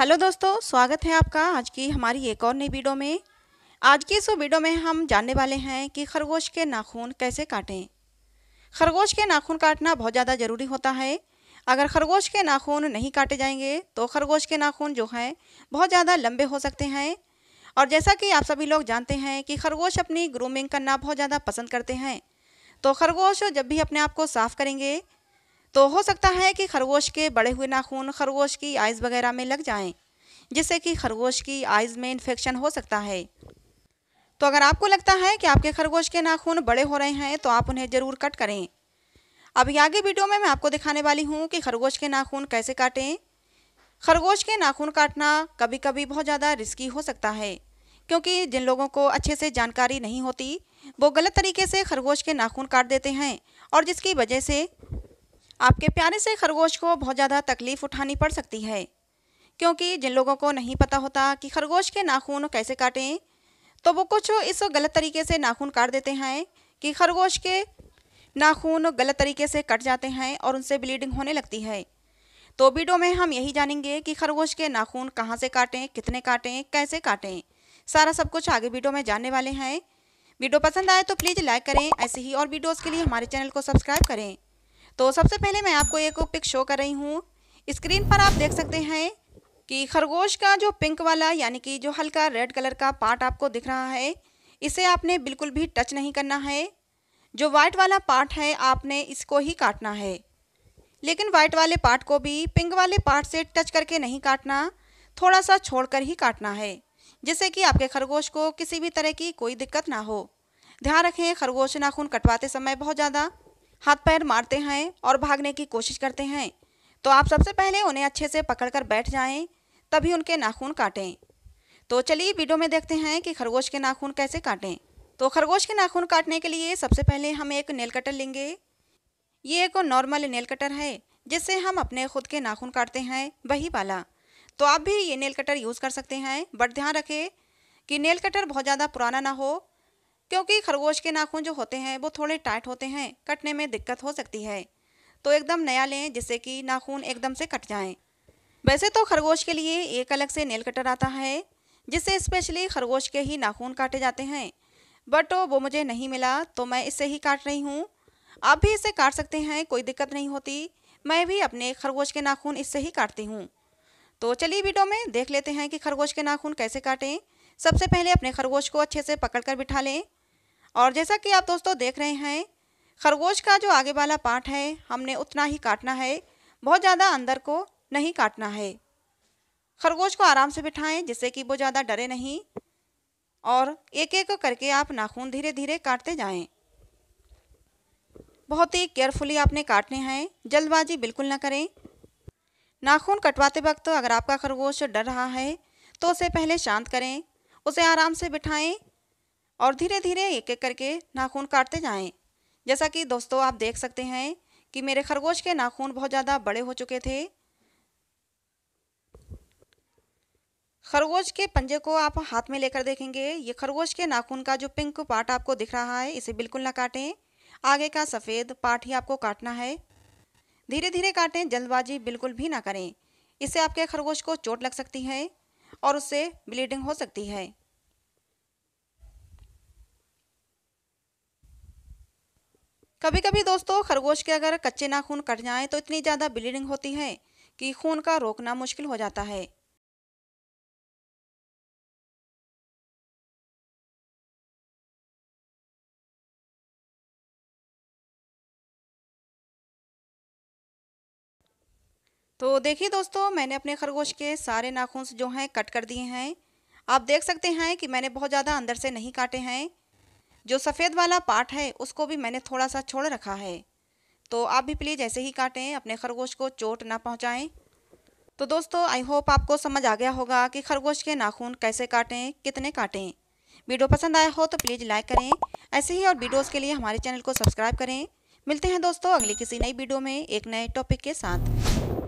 Hello दोस्तों स्वागत है आपका आज की हमारी एक और नई वीडियो में आज की इस वीडियो में हम जानने वाले हैं कि खरगोश के नाखून कैसे काटें खरगोश के नाखून काटना बहुत ज़्यादा ज़रूरी होता है अगर खरगोश के नाखून नहीं काटे जाएंगे तो खरगोश के नाखून जो हैं बहुत ज़्यादा लंबे हो सकते हैं और जैसा कि आप सभी लोग जानते हैं कि खरगोश अपनी ग्रूमिंग करना बहुत ज़्यादा पसंद करते हैं तो खरगोश जब भी अपने आप को साफ़ करेंगे तो हो सकता है कि खरगोश के बड़े हुए नाखून खरगोश की आइज़ वगैरह में लग जाएं, जिससे कि खरगोश की आइज़ में इन्फेक्शन हो सकता है तो अगर आपको लगता है कि आपके खरगोश के नाखून बड़े हो रहे हैं तो आप उन्हें ज़रूर कट करें अभी आगे वीडियो में मैं आपको दिखाने वाली हूँ कि खरगोश के नाखून कैसे काटें खरगोश के नाखून काटना कभी कभी बहुत ज़्यादा रिस्की हो सकता है क्योंकि जिन लोगों को अच्छे से जानकारी नहीं होती वो गलत तरीके से खरगोश के नाखून काट देते हैं और जिसकी वजह से आपके प्यारे से खरगोश को बहुत ज़्यादा तकलीफ़ उठानी पड़ सकती है क्योंकि जिन लोगों को नहीं पता होता कि खरगोश के नाखून कैसे काटें तो वो कुछ इस गलत तरीके से नाखून काट देते हैं कि खरगोश के नाखून गलत तरीके से कट जाते हैं और उनसे ब्लीडिंग होने लगती है तो वीडियो में हम यही जानेंगे कि खरगोश के नाखून कहाँ से काटें कितने काटें कैसे काटें सारा सब कुछ आगे वीडियो में जानने वाले हैं वीडियो पसंद आए तो प्लीज़ लाइक करें ऐसे ही और वीडियोज़ के लिए हमारे चैनल को सब्सक्राइब करें तो सबसे पहले मैं आपको एक पिक शो कर रही हूँ स्क्रीन पर आप देख सकते हैं कि खरगोश का जो पिंक वाला यानी कि जो हल्का रेड कलर का पार्ट आपको दिख रहा है इसे आपने बिल्कुल भी टच नहीं करना है जो वाइट वाला पार्ट है आपने इसको ही काटना है लेकिन वाइट वाले पार्ट को भी पिंक वाले पार्ट से टच करके नहीं काटना थोड़ा सा छोड़कर ही काटना है जिससे कि आपके खरगोश को किसी भी तरह की कोई दिक्कत ना हो ध्यान रखें खरगोश नाखून कटवाते समय बहुत ज़्यादा हाथ पैर मारते हैं और भागने की कोशिश करते हैं तो आप सबसे पहले उन्हें अच्छे से पकड़कर बैठ जाएं तभी उनके नाखून काटें तो चलिए वीडियो में देखते हैं कि खरगोश के नाखून कैसे काटें तो खरगोश के नाखून काटने के लिए सबसे पहले हम एक नेल कटर लेंगे ये एक नॉर्मल नेल कटर है जिससे हम अपने खुद के नाखून काटते हैं वही वाला तो आप भी ये नेल कटर यूज़ कर सकते हैं बट ध्यान रखें कि नेल कटर बहुत ज़्यादा पुराना ना हो क्योंकि खरगोश के नाखून जो होते हैं वो थोड़े टाइट होते हैं कटने में दिक्कत हो सकती है तो एकदम नया लें जिससे कि नाखून एकदम से कट जाएं। वैसे तो खरगोश के लिए एक अलग से नेल कटर आता है जिससे स्पेशली खरगोश के ही नाखून काटे जाते हैं बट वो मुझे नहीं मिला तो मैं इससे ही काट रही हूँ आप भी इसे काट सकते हैं कोई दिक्कत नहीं होती मैं भी अपने खरगोश के नाखून इससे ही काटती हूँ तो चलिए वीडियो में देख लेते हैं कि खरगोश के नाखून कैसे काटें सबसे पहले अपने खरगोश को अच्छे से पकड़कर बिठा लें और जैसा कि आप दोस्तों देख रहे हैं खरगोश का जो आगे वाला पार्ट है हमने उतना ही काटना है बहुत ज़्यादा अंदर को नहीं काटना है खरगोश को आराम से बिठाएं जिससे कि वो ज़्यादा डरे नहीं और एक एक करके आप नाखून धीरे धीरे काटते जाएं। बहुत ही केयरफुली आपने काटने हैं जल्दबाजी बिल्कुल ना करें नाखून कटवाते वक्त अगर आपका खरगोश डर रहा है तो उसे पहले शांत करें उसे आराम से बिठाएं और धीरे धीरे एक एक करके नाखून काटते जाएं। जैसा कि दोस्तों आप देख सकते हैं कि मेरे खरगोश के नाखून बहुत ज़्यादा बड़े हो चुके थे खरगोश के पंजे को आप हाथ में लेकर देखेंगे ये खरगोश के नाखून का जो पिंक पार्ट आपको दिख रहा है इसे बिल्कुल ना काटें आगे का सफ़ेद पार्ट ही आपको काटना है धीरे धीरे काटें जल्दबाजी बिल्कुल भी ना करें इससे आपके खरगोश को चोट लग सकती है और उससे ब्लीडिंग हो सकती है कभी कभी दोस्तों खरगोश के अगर कच्चे नाखून कट जाए तो इतनी ज़्यादा ब्लीडिंग होती है कि खून का रोकना मुश्किल हो जाता है तो देखिए दोस्तों मैंने अपने खरगोश के सारे नाखून जो हैं कट कर दिए हैं आप देख सकते हैं कि मैंने बहुत ज़्यादा अंदर से नहीं काटे हैं जो सफ़ेद वाला पार्ट है उसको भी मैंने थोड़ा सा छोड़ रखा है तो आप भी प्लीज़ ऐसे ही काटें अपने खरगोश को चोट ना पहुँचाएँ तो दोस्तों आई होप आपको समझ आ गया होगा कि खरगोश के नाखून कैसे काटें कितने काटें वीडियो पसंद आया हो तो प्लीज़ लाइक करें ऐसे ही और वीडियोस के लिए हमारे चैनल को सब्सक्राइब करें मिलते हैं दोस्तों अगली किसी नई वीडियो में एक नए टॉपिक के साथ